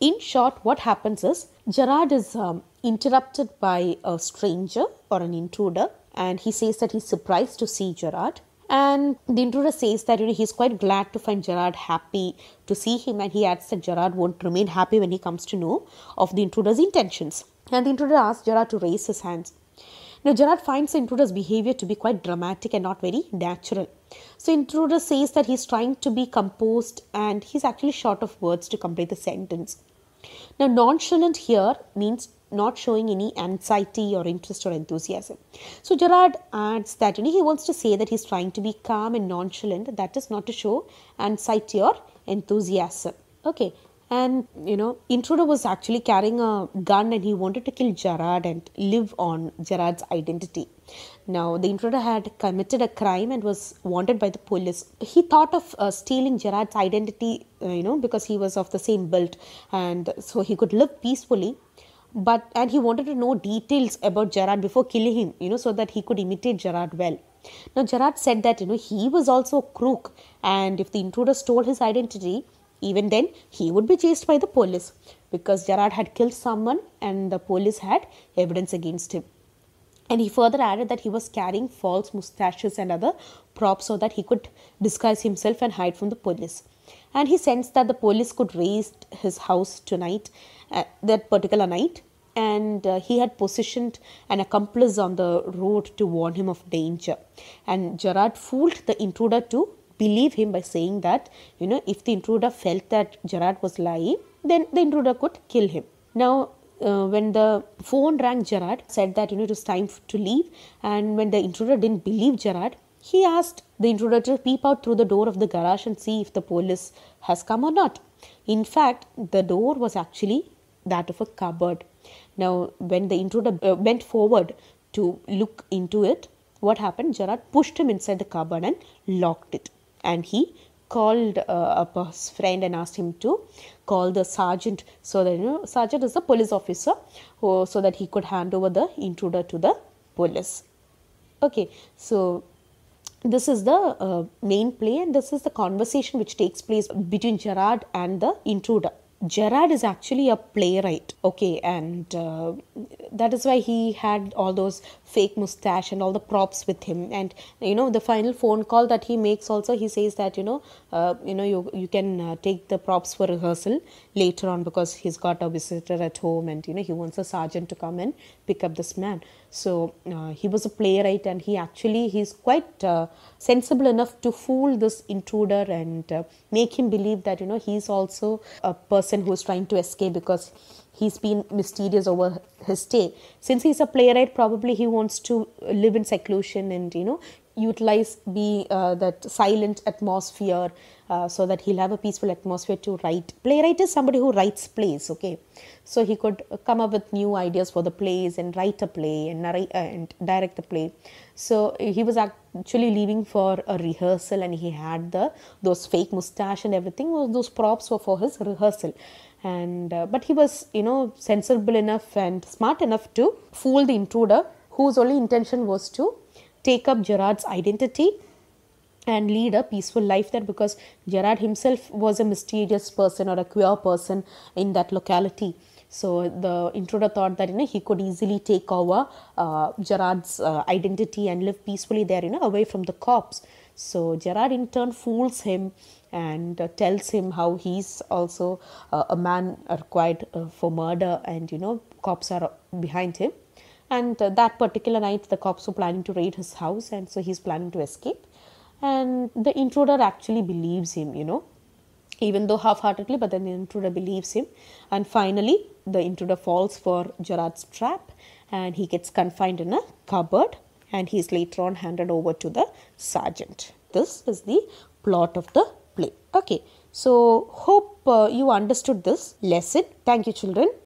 In short, what happens is Gerard is um, interrupted by a stranger or an intruder, and he says that he's surprised to see Gerard. And the intruder says that you know he's quite glad to find Gerard happy to see him, and he adds that Gerard won't remain happy when he comes to know of the intruder's intentions. And the intruder asks Gerard to raise his hands. Now Gerard finds the intruder's behavior to be quite dramatic and not very natural. So intruder says that he's trying to be composed and he's actually short of words to complete the sentence. Now nonchalant here means not showing any anxiety or interest or enthusiasm. So Gerard adds that you know, he wants to say that he's trying to be calm and nonchalant, that is not to show anxiety or enthusiasm. Okay, and you know, intruder was actually carrying a gun and he wanted to kill Gerard and live on Gerard's identity. Now, the intruder had committed a crime and was wanted by the police. He thought of uh, stealing Gerard's identity, uh, you know, because he was of the same build and so he could live peacefully. But and he wanted to know details about Gerard before killing him, you know, so that he could imitate Gerard well. Now, Gerard said that, you know, he was also a crook and if the intruder stole his identity, even then, he would be chased by the police because Gerard had killed someone and the police had evidence against him. And he further added that he was carrying false mustaches and other props so that he could disguise himself and hide from the police. And he sensed that the police could raid his house tonight, uh, that particular night, and uh, he had positioned an accomplice on the road to warn him of danger. And Gerard fooled the intruder to believe him by saying that, you know, if the intruder felt that Gerard was lying, then the intruder could kill him. Now, uh, when the phone rang, Gerard said that, you know, it was time to leave. And when the intruder didn't believe Gerard, he asked the intruder to peep out through the door of the garage and see if the police has come or not. In fact, the door was actually that of a cupboard. Now, when the intruder uh, bent forward to look into it, what happened? Gerard pushed him inside the cupboard and locked it and he called uh, up his friend and asked him to call the sergeant so that you know sergeant is a police officer who, so that he could hand over the intruder to the police okay so this is the uh, main play and this is the conversation which takes place between gerard and the intruder Gerard is actually a playwright, okay, and uh, that is why he had all those fake mustache and all the props with him. And you know, the final phone call that he makes also, he says that you know, uh, you know, you you can uh, take the props for rehearsal later on because he's got a visitor at home, and you know, he wants a sergeant to come and pick up this man. So uh, he was a playwright, and he actually he's quite uh, sensible enough to fool this intruder and uh, make him believe that you know he's also a person person who's trying to escape because he's been mysterious over his stay. Since he's a playwright, probably he wants to live in seclusion and you know utilize be uh, that silent atmosphere uh, so that he'll have a peaceful atmosphere to write playwright is somebody who writes plays okay so he could come up with new ideas for the plays and write a play and narrate uh, and direct the play so he was actually leaving for a rehearsal and he had the those fake mustache and everything those props were for his rehearsal and uh, but he was you know sensible enough and smart enough to fool the intruder whose only intention was to take up Gerard's identity and lead a peaceful life there because Gerard himself was a mysterious person or a queer person in that locality. So the intruder thought that you know he could easily take over uh, Gerard's uh, identity and live peacefully there, you know, away from the cops. So Gerard in turn fools him and uh, tells him how he's also uh, a man required uh, for murder, and you know cops are behind him and uh, that particular night the cops were planning to raid his house and so he's planning to escape and the intruder actually believes him you know even though half-heartedly but then the intruder believes him and finally the intruder falls for gerard's trap and he gets confined in a cupboard and he's later on handed over to the sergeant this is the plot of the play okay so hope uh, you understood this lesson thank you children